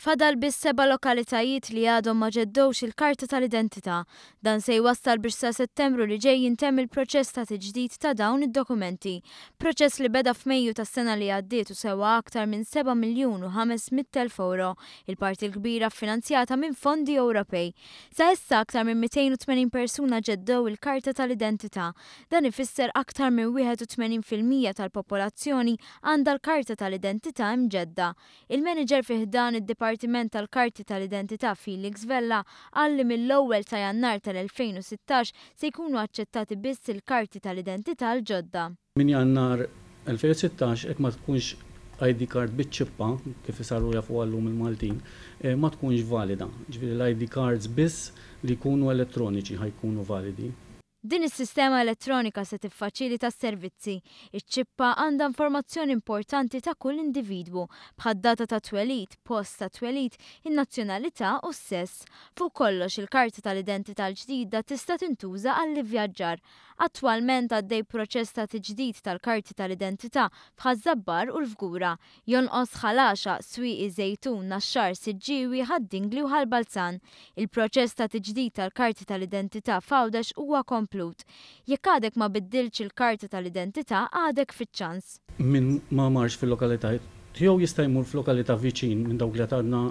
Fadal bis seba lokalitajiet li għadhom ma ġeddewx il-karta tal-identità. Dan se jwassal biex sa settembru li ġej jintem il-proċess ta' tiġdid ta' dawn id-dokumenti. Proċess li beda f'Mejju tas sena li għaddiet u sewa aktar minn 7 miljun u 500.000 euro, il-parti l-kbira finanzjata minn fondi Ewropej. Sa issa aktar minn 280 persuna ġeddew il-karta tal-identità. Dan ifisser aktar minn 81% tal-popolazzjoni għandha l-karta tal-identità imġedda. Il-manager fiħdan id-Depart Dipartiment tal-Karti tal-Identità Felix Vella għalli mill-ewwel ta' Jannar tal-2016 se jkunu aċċettati biss il-karti tal-identità l-ġodda. Min Jannar 2016 ek ma tkunx ID card bitċippa, kif saru jafu għallum il-Maltin, eh, ma tkunx valida. Ġviri l-ID cards biss li jkunu elettroniċi ħajkunu validi. Din is-sistema elettronika se tiffaċilita s-servizzi. Iċ-ċippa għandha informazzjoni importanti ta' kull individwu bħad data ta' twelit, post ta' twelit, in-nazzjonalità u s-sess. Fuq kollox il-karti tal-identità l-ġdida tista' tintuża għall-ivvjaġġar. Attualment għaddej proċess ta' tiġdid tal-karti tal-identità bħad zabbar u l-fgura. Jonqos ħalaxa, swieqi zejtun, naxxar, siġġiwi, ħaddingli u ħalbalzan. Il-proċess ta' tiġdid tal-karti tal-identità fawdex huwa komplu maqlut. Jekk għadek ma biddilx il-karta tal-identità għadek fiċ-ċans. Min ma marx fil-lokalità tiegħu jista' jmur f'lokalità viċin minn dawk li għadna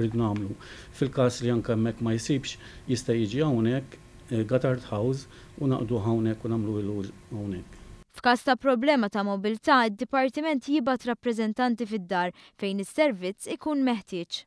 rid nagħmlu. Fil-każ li anke hemmhekk ma jsibx jista' jiġi hawnhekk eh, Gatard House u naqdu hawnhekk u nagħmlu il hawnhekk. F'każ ta' problema ta' mobilità, id-dipartiment jibat rappreżentanti fid-dar fejn is-servizz ikun meħtieġ.